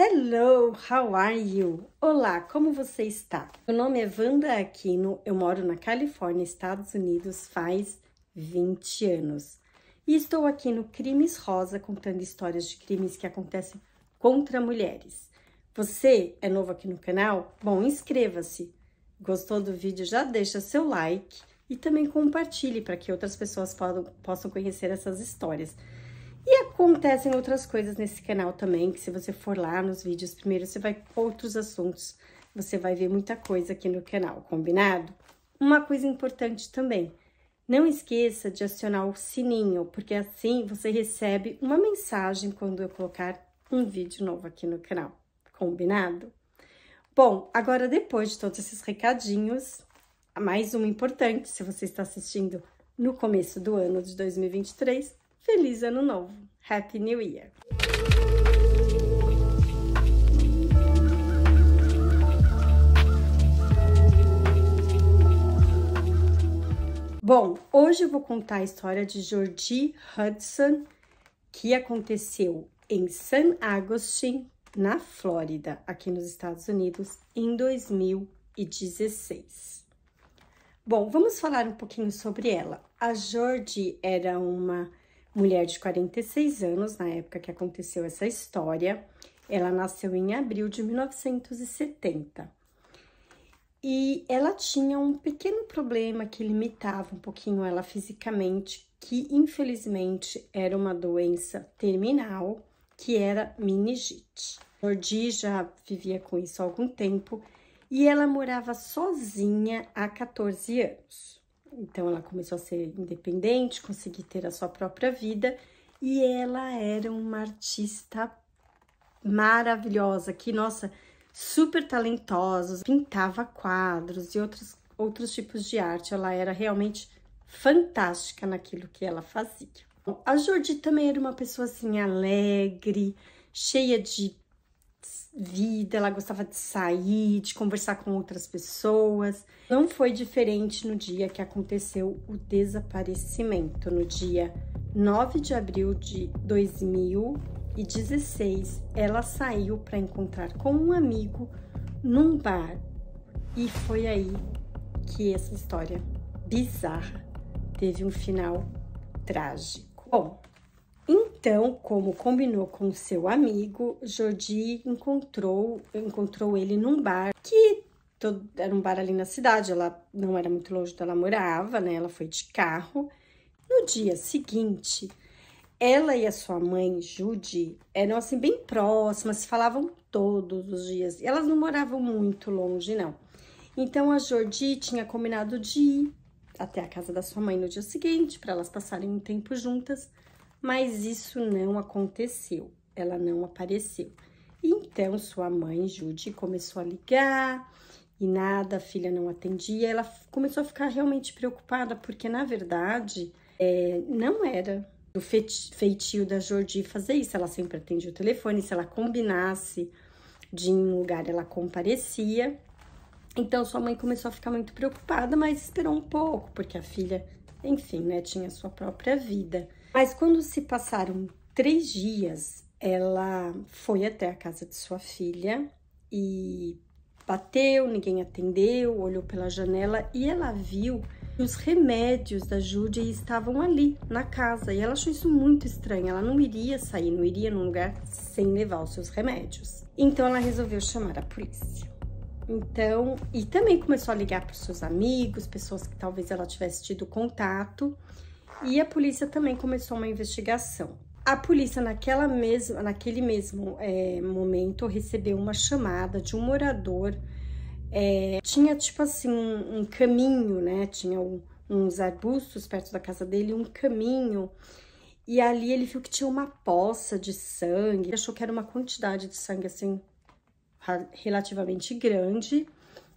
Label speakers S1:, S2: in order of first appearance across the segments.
S1: Hello, how are you? Olá, como você está? Meu nome é Wanda Aquino, eu moro na Califórnia, Estados Unidos, faz 20 anos. E estou aqui no Crimes Rosa contando histórias de crimes que acontecem contra mulheres. Você é novo aqui no canal? Bom, inscreva-se. Gostou do vídeo? Já deixa seu like e também compartilhe para que outras pessoas possam conhecer essas histórias. E acontecem outras coisas nesse canal também, que se você for lá nos vídeos primeiro, você vai outros assuntos, você vai ver muita coisa aqui no canal, combinado? Uma coisa importante também, não esqueça de acionar o sininho, porque assim você recebe uma mensagem quando eu colocar um vídeo novo aqui no canal, combinado? Bom, agora depois de todos esses recadinhos, mais um importante, se você está assistindo no começo do ano de 2023, Feliz Ano Novo. Happy New Year! Bom, hoje eu vou contar a história de Jordi Hudson, que aconteceu em San Agustin, na Flórida, aqui nos Estados Unidos, em 2016. Bom, vamos falar um pouquinho sobre ela. A Jordi era uma mulher de 46 anos na época que aconteceu essa história. Ela nasceu em abril de 1970. E ela tinha um pequeno problema que limitava um pouquinho ela fisicamente, que infelizmente era uma doença terminal, que era meningite. Jordi já vivia com isso há algum tempo e ela morava sozinha há 14 anos. Então ela começou a ser independente, conseguir ter a sua própria vida e ela era uma artista maravilhosa, que nossa, super talentosa, pintava quadros e outros outros tipos de arte. Ela era realmente fantástica naquilo que ela fazia. A Jordi também era uma pessoa assim alegre, cheia de vida, ela gostava de sair, de conversar com outras pessoas. Não foi diferente no dia que aconteceu o desaparecimento, no dia 9 de abril de 2016. Ela saiu para encontrar com um amigo num bar e foi aí que essa história bizarra teve um final trágico. Bom, então, como combinou com seu amigo, Jordi encontrou, encontrou ele num bar que todo, era um bar ali na cidade, ela não era muito longe onde ela morava, né? Ela foi de carro. No dia seguinte, ela e a sua mãe, Judy, eram assim bem próximas, falavam todos os dias. E elas não moravam muito longe, não. Então a Jordi tinha combinado de ir até a casa da sua mãe no dia seguinte para elas passarem um tempo juntas mas isso não aconteceu, ela não apareceu. Então sua mãe, Judy, começou a ligar e nada, a filha não atendia. Ela começou a ficar realmente preocupada, porque na verdade é, não era do feitio da Jordi fazer isso. Ela sempre atendia o telefone, se ela combinasse de ir em um lugar, ela comparecia. Então sua mãe começou a ficar muito preocupada, mas esperou um pouco, porque a filha, enfim, né, tinha sua própria vida. Mas quando se passaram três dias, ela foi até a casa de sua filha e bateu, ninguém atendeu, olhou pela janela e ela viu que os remédios da Judy estavam ali na casa e ela achou isso muito estranho. Ela não iria sair, não iria num lugar sem levar os seus remédios. Então ela resolveu chamar a polícia. Então, e também começou a ligar para os seus amigos, pessoas que talvez ela tivesse tido contato e a polícia também começou uma investigação. A polícia, naquela mesma, naquele mesmo é, momento, recebeu uma chamada de um morador. É, tinha, tipo assim, um, um caminho, né? Tinha um, uns arbustos perto da casa dele, um caminho. E ali ele viu que tinha uma poça de sangue. achou que era uma quantidade de sangue, assim, relativamente grande.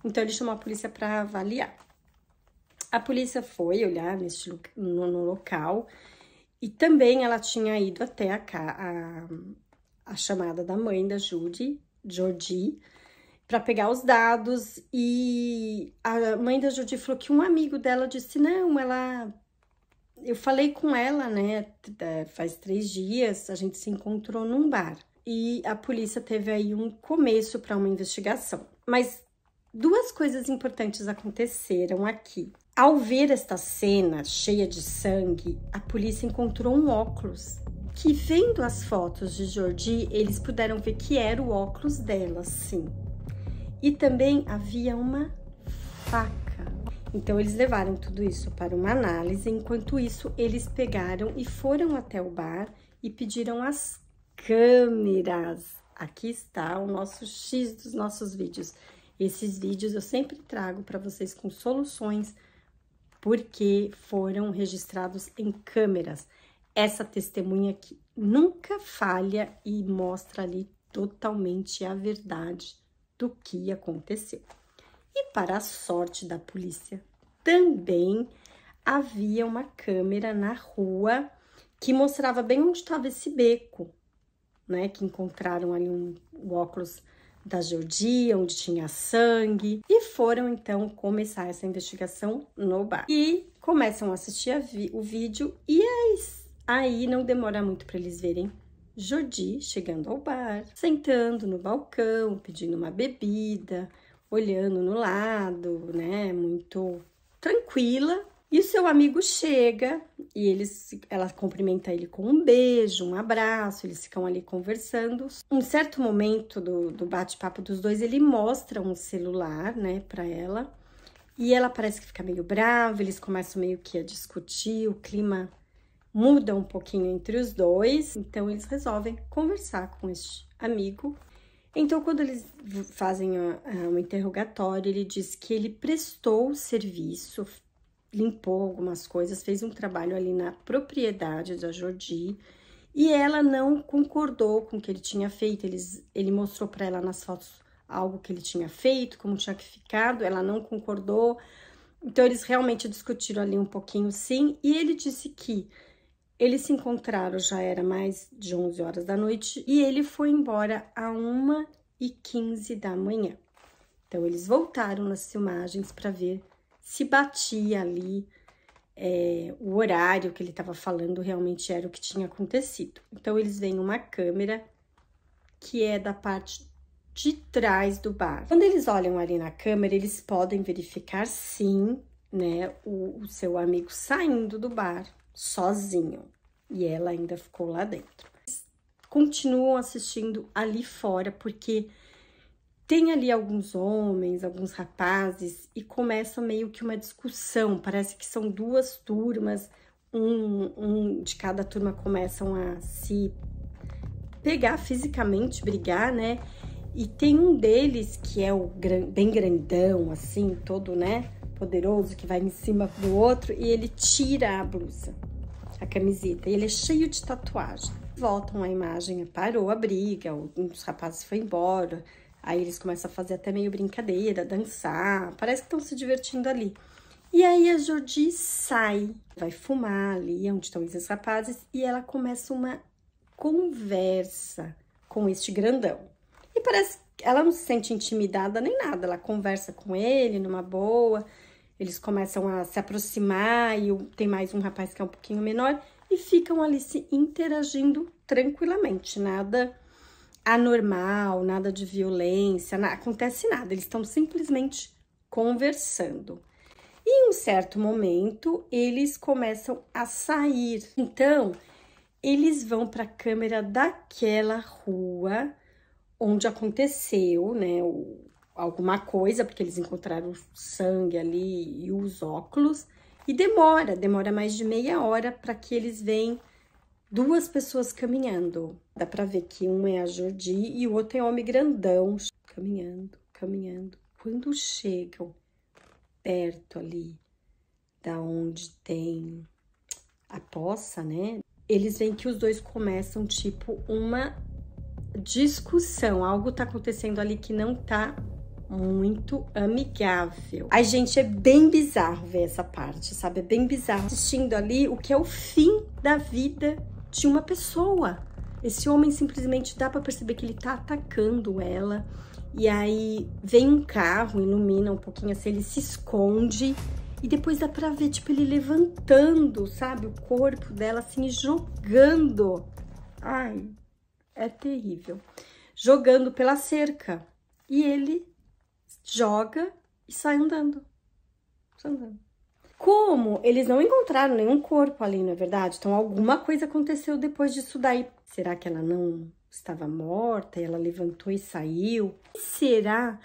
S1: Então, ele chamou a polícia para avaliar. A polícia foi olhar neste, no, no local e também ela tinha ido até a, a, a chamada da mãe da Judy, Jordi, para pegar os dados e a mãe da Judy falou que um amigo dela disse, não, ela... Eu falei com ela, né, é, faz três dias, a gente se encontrou num bar e a polícia teve aí um começo para uma investigação. Mas duas coisas importantes aconteceram aqui. Ao ver esta cena cheia de sangue, a polícia encontrou um óculos que, vendo as fotos de Jordi, eles puderam ver que era o óculos dela, sim. E também havia uma faca. Então eles levaram tudo isso para uma análise. Enquanto isso, eles pegaram e foram até o bar e pediram as câmeras. Aqui está o nosso X dos nossos vídeos. Esses vídeos eu sempre trago para vocês com soluções porque foram registrados em câmeras. Essa testemunha que nunca falha e mostra ali totalmente a verdade do que aconteceu. E para a sorte da polícia, também havia uma câmera na rua que mostrava bem onde estava esse beco, né? Que encontraram ali um, o óculos da Jordia, onde tinha sangue, e foram então começar essa investigação no bar. E começam a assistir a o vídeo, e aí, é aí não demora muito para eles verem Jordi chegando ao bar, sentando no balcão, pedindo uma bebida, olhando no lado, né? Muito tranquila. E seu amigo chega e eles, ela cumprimenta ele com um beijo, um abraço, eles ficam ali conversando. Um certo momento do, do bate-papo dos dois, ele mostra um celular, né, para ela. E ela parece que fica meio brava, eles começam meio que a discutir, o clima muda um pouquinho entre os dois, então eles resolvem conversar com este amigo. Então, quando eles fazem ah, um interrogatório, ele diz que ele prestou serviço, limpou algumas coisas, fez um trabalho ali na propriedade da Jordi e ela não concordou com o que ele tinha feito. ele mostrou para ela nas fotos algo que ele tinha feito, como tinha ficado, ela não concordou. Então, eles realmente discutiram ali um pouquinho, sim, e ele disse que eles se encontraram, já era mais de 11 horas da noite, e ele foi embora a 1 e 15 da manhã. Então, eles voltaram nas filmagens para ver se batia ali é, o horário que ele estava falando realmente era o que tinha acontecido. Então, eles veem uma câmera que é da parte de trás do bar. Quando eles olham ali na câmera, eles podem verificar sim, né, o, o seu amigo saindo do bar sozinho. E ela ainda ficou lá dentro. Eles continuam assistindo ali fora porque tem ali alguns homens, alguns rapazes e começa meio que uma discussão. Parece que são duas turmas, um, um de cada turma começam a se pegar fisicamente, brigar, né? E tem um deles que é o gran, bem grandão, assim, todo, né? Poderoso, que vai em cima do outro e ele tira a blusa, a camiseta. E ele é cheio de tatuagem. Voltam a imagem, parou a briga, um dos rapazes foi embora, Aí eles começam a fazer até meio brincadeira, dançar, parece que estão se divertindo ali. E aí a Jordi sai, vai fumar ali onde estão esses rapazes e ela começa uma conversa com este grandão. E parece que ela não se sente intimidada nem nada, ela conversa com ele numa boa, eles começam a se aproximar e tem mais um rapaz que é um pouquinho menor e ficam ali se interagindo tranquilamente, nada anormal, nada de violência, não acontece nada, eles estão simplesmente conversando. E em um certo momento, eles começam a sair. Então, eles vão para a câmera daquela rua onde aconteceu, né, o, alguma coisa, porque eles encontraram sangue ali e os óculos, e demora, demora mais de meia hora para que eles venham duas pessoas caminhando. Dá para ver que um é a Jordi e o outro é homem grandão, caminhando, caminhando. Quando chegam perto ali da onde tem a poça, né? Eles veem que os dois começam tipo uma discussão, algo tá acontecendo ali que não tá muito amigável. Ai, gente, é bem bizarro ver essa parte, sabe? É bem bizarro assistindo ali o que é o fim da vida de uma pessoa. Esse homem simplesmente dá para perceber que ele tá atacando ela. E aí vem um carro, ilumina um pouquinho assim, ele se esconde. E depois dá pra ver, tipo, ele levantando, sabe? O corpo dela assim, jogando. Ai, é terrível. Jogando pela cerca. E ele joga e sai andando. Sai andando. Como eles não encontraram nenhum corpo ali, não é verdade? Então alguma coisa aconteceu depois disso daí. Será que ela não estava morta? Ela levantou e saiu? O que será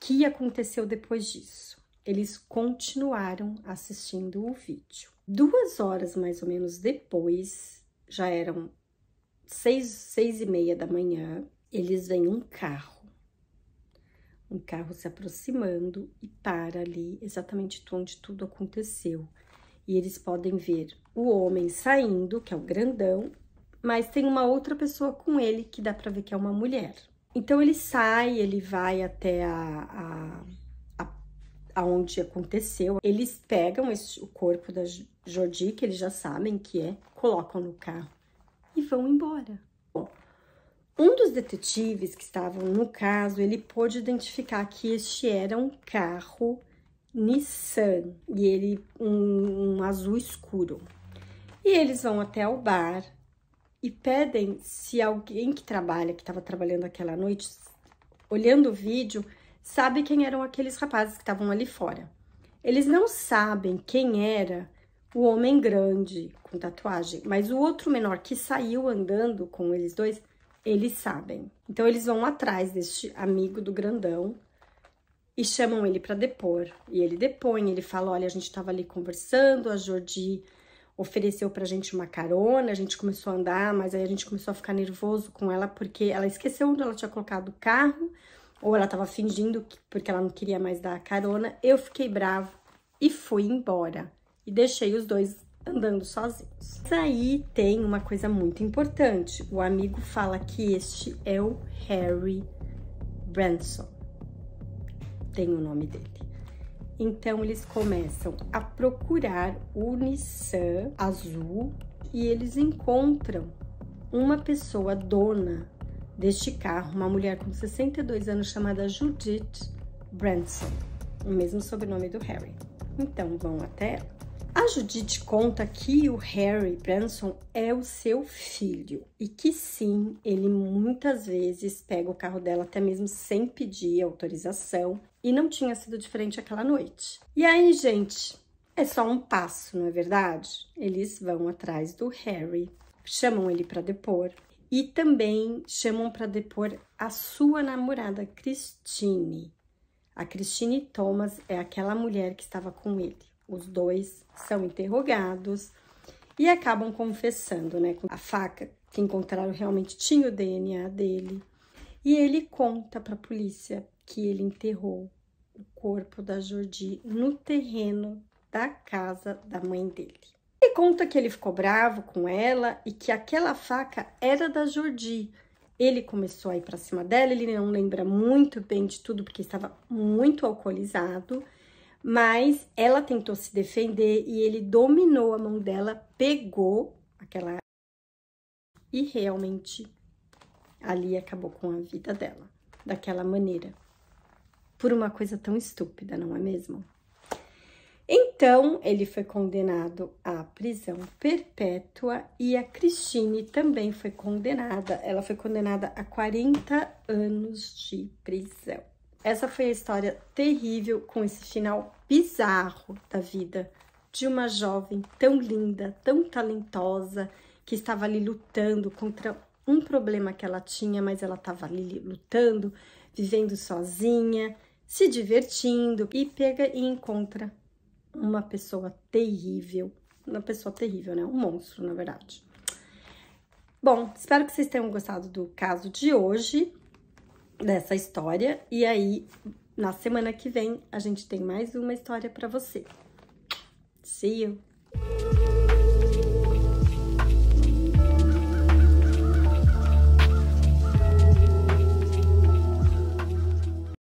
S1: que aconteceu depois disso? Eles continuaram assistindo o vídeo. Duas horas mais ou menos depois, já eram seis, seis e meia da manhã, eles veem um carro um carro se aproximando e para ali exatamente onde tudo aconteceu. E eles podem ver o homem saindo, que é o grandão, mas tem uma outra pessoa com ele que dá para ver que é uma mulher. Então ele sai, ele vai até a, a, a aonde aconteceu. Eles pegam esse, o corpo da Jordi, que eles já sabem que é, colocam no carro e vão embora. Um dos detetives que estavam no caso, ele pôde identificar que este era um carro Nissan e ele um, um azul escuro. E eles vão até o bar e pedem se alguém que trabalha, que estava trabalhando aquela noite, olhando o vídeo, sabe quem eram aqueles rapazes que estavam ali fora. Eles não sabem quem era o homem grande com tatuagem, mas o outro menor que saiu andando com eles dois eles sabem. Então eles vão atrás deste amigo do grandão e chamam ele para depor. E ele depõe, ele fala: "Olha, a gente estava ali conversando, a Jordi ofereceu pra gente uma carona, a gente começou a andar, mas aí a gente começou a ficar nervoso com ela porque ela esqueceu onde ela tinha colocado o carro, ou ela tava fingindo que, porque ela não queria mais dar a carona. Eu fiquei bravo e fui embora e deixei os dois andando sozinhos. Mas aí tem uma coisa muito importante. O amigo fala que este é o Harry Branson. Tem o nome dele. Então eles começam a procurar o Nissan azul e eles encontram uma pessoa dona deste carro, uma mulher com 62 anos chamada Judith Branson, o mesmo sobrenome do Harry. Então vão até ela. A Judite conta que o Harry Branson é o seu filho e que sim, ele muitas vezes pega o carro dela até mesmo sem pedir autorização e não tinha sido diferente aquela noite. E aí, gente, é só um passo, não é verdade? Eles vão atrás do Harry, chamam ele para depor e também chamam para depor a sua namorada Christine. A Christine Thomas é aquela mulher que estava com ele. Os dois são interrogados e acabam confessando, né? A faca que encontraram realmente tinha o DNA dele. E ele conta para a polícia que ele enterrou o corpo da Jordi no terreno da casa da mãe dele. Ele conta que ele ficou bravo com ela e que aquela faca era da Jordi. Ele começou a ir para cima dela, ele não lembra muito bem de tudo porque estava muito alcoolizado mas ela tentou se defender e ele dominou a mão dela, pegou aquela e realmente ali acabou com a vida dela, daquela maneira. Por uma coisa tão estúpida, não é mesmo? Então, ele foi condenado à prisão perpétua e a Cristine também foi condenada. Ela foi condenada a 40 anos de prisão essa foi a história terrível com esse final bizarro da vida de uma jovem tão linda, tão talentosa, que estava ali lutando contra um problema que ela tinha, mas ela estava ali lutando, vivendo sozinha, se divertindo e pega e encontra uma pessoa terrível, uma pessoa terrível, né? Um monstro, na verdade. Bom, espero que vocês tenham gostado do caso de hoje dessa história. E aí, na semana que vem, a gente tem mais uma história para você. See you!